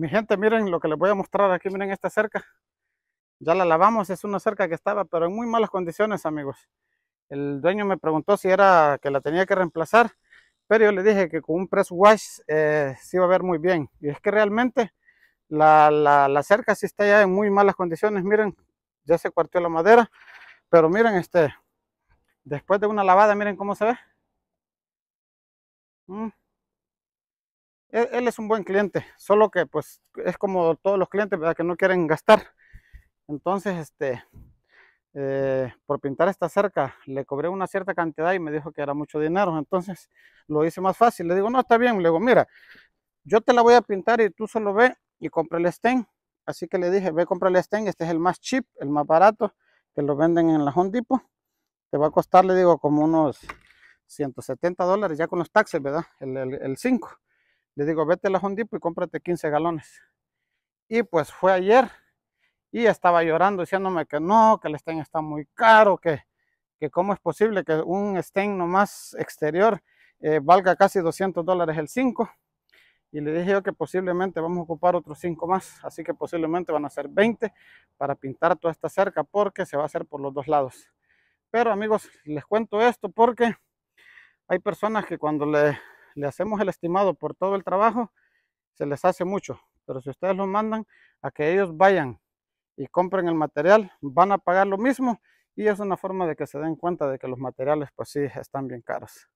Mi gente, miren lo que les voy a mostrar aquí, miren esta cerca. Ya la lavamos, es una cerca que estaba, pero en muy malas condiciones, amigos. El dueño me preguntó si era que la tenía que reemplazar, pero yo le dije que con un press wash eh, se iba a ver muy bien. Y es que realmente la, la, la, cerca sí está ya en muy malas condiciones, miren, ya se cuarteó la madera, pero miren este, después de una lavada, miren cómo se ve. Mm él, es un buen cliente, solo que pues es como todos los clientes, ¿verdad? Que no quieren gastar. Entonces, este, eh, por pintar esta cerca, le cobré una cierta cantidad y me dijo que era mucho dinero. Entonces, lo hice más fácil. Le digo, no, está bien. Le digo, mira, yo te la voy a pintar y tú solo ve y compra el stem. Así que le dije, ve, compra el stem. Este es el más cheap, el más barato, que lo venden en la Home Depot. Te va a costar, le digo, como unos 170 dólares ya con los taxes, ¿verdad? El, el, el 5. Le digo, vete a la Hondipo y cómprate 15 galones. Y pues fue ayer y estaba llorando diciéndome que no, que el stain está muy caro, que, que cómo es posible que un stain más exterior eh, valga casi 200 dólares el 5. Y le dije yo que posiblemente vamos a ocupar otros 5 más, así que posiblemente van a ser 20 para pintar toda esta cerca porque se va a hacer por los dos lados. Pero amigos, les cuento esto porque hay personas que cuando le le hacemos el estimado por todo el trabajo, se les hace mucho. Pero si ustedes lo mandan a que ellos vayan y compren el material, van a pagar lo mismo y es una forma de que se den cuenta de que los materiales pues sí están bien caros.